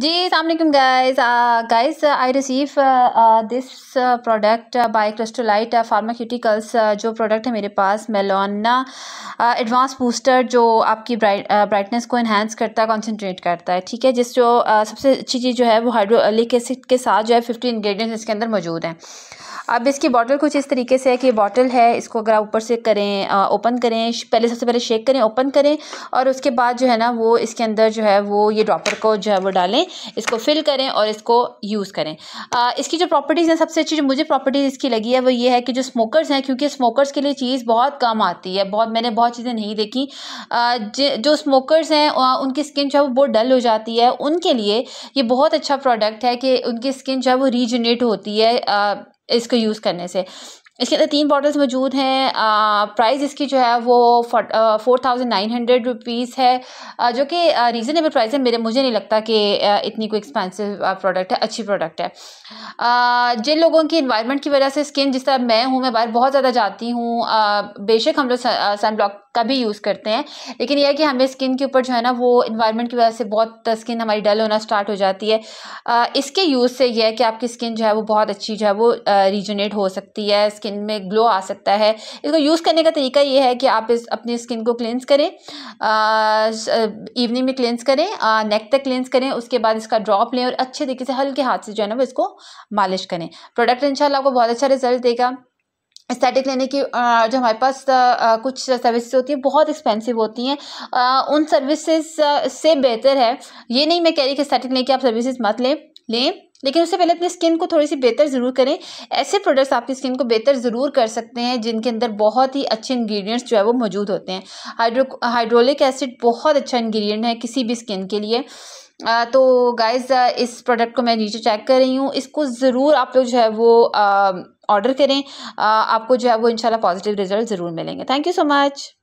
जी अलकुम guys guys I receive this product by Crystolite pharmaceuticals जो product है मेरे पास मेलोना एडवांस बूस्टर जो आपकी ब्राइट ब्राइटनेस को इन्हेंस करता है कॉन्सेंट्रेट करता है ठीक है जिस जो uh, सबसे अच्छी चीज़ जो है वो हाइड्रोलिक एसिड के साथ जो है फिफ्टी इन्ग्रीडियंट्स इसके अंदर मौजूद हैं अब इसकी बॉटल कुछ इस तरीके से है कि बॉटल है इसको अगर आप ऊपर से करें ओपन करें पहले सबसे पहले शेक करें ओपन करें और उसके बाद जो है ना वो इसके अंदर जो है वो ये ड्रॉपर को जो है वो डालें इसको फिल करें और इसको यूज़ करें आ, इसकी जो प्रॉपर्टीज़ हैं सबसे अच्छी जो मुझे प्रॉपर्टीज़ इसकी लगी है वो ये है कि जो स्मोकर्स हैं क्योंकि स्मोकर्स के लिए चीज़ बहुत कम आती है बहुत मैंने बहुत चीज़ें नहीं देखी जो स्मोकर्स हैं उनकी स्किन जो है वो बहुत डल हो जाती है उनके लिए ये बहुत अच्छा प्रोडक्ट है कि उनकी स्किन जो है वो रीजनरेट होती है इसको यूज़ करने से इसके अंदर तीन बॉटल्स मौजूद हैं प्राइस इसकी जो है वो four thousand nine hundred rupees है जो कि रीज़नेबल प्राइस है मेरे मुझे नहीं लगता कि इतनी कोई एक्सपेंसिव प्रोडक्ट है अच्छी प्रोडक्ट है जिन लोगों की इन्वायरमेंट की वजह से स्किन जिस तरह मैं हूँ मैं बाहर बहुत ज़्यादा जाती हूँ बेशक हम लोग सन ब्लॉक का भी यूज़ करते हैं लेकिन यह है कि हमें स्किन के ऊपर जो है ना वो इन्वायरमेंट की वजह से बहुत स्किन हमारी डल होना स्टार्ट हो जाती है इसके यूज़ से यह है कि आपकी स्किन जो है वो बहुत अच्छी जो है वो रीजनेट हो सकती है स्किन में ग्लो आ सकता है इसको यूज़ करने का तरीका ये है कि आप इस अपनी स्किन को क्लेंस करें इवनिंग में क्लेंस करें नेक तक क्लेंस करें उसके बाद इसका ड्रॉप लें और अच्छे तरीके से हल्के हाथ से जो है ना वो इसको मालिश करें प्रोडक्ट इंशाल्लाह आपको बहुत अच्छा रिजल्ट देगा एस्थेटिक लेने की जो हमारे पास कुछ सर्विसेज होती हैं बहुत एक्सपेंसिव होती हैं उन सर्विसेज से बेहतर है ये नहीं मैं कह रही कि स्थेटिक लेने की आप सर्विसेज मत लें लें लेकिन उससे पहले अपनी स्किन को थोड़ी सी बेहतर ज़रूर करें ऐसे प्रोडक्ट्स आपकी स्किन को बेहतर ज़रूर कर सकते हैं जिनके अंदर बहुत ही अच्छे इंग्रेडिएंट्स जो है वो मौजूद होते हैं हाइड्रो हाइड्रोलिक एसिड बहुत अच्छा इंग्रेडिएंट है किसी भी स्किन के लिए आ, तो गाइज इस प्रोडक्ट को मैं नीचे चेक कर रही हूँ इसको ज़रूर आप लोग जो है वो ऑर्डर करें आ, आपको जो है वो इंशाल्लाह पॉजिटिव रिजल्ट ज़रूर मिलेंगे थैंक यू सो मच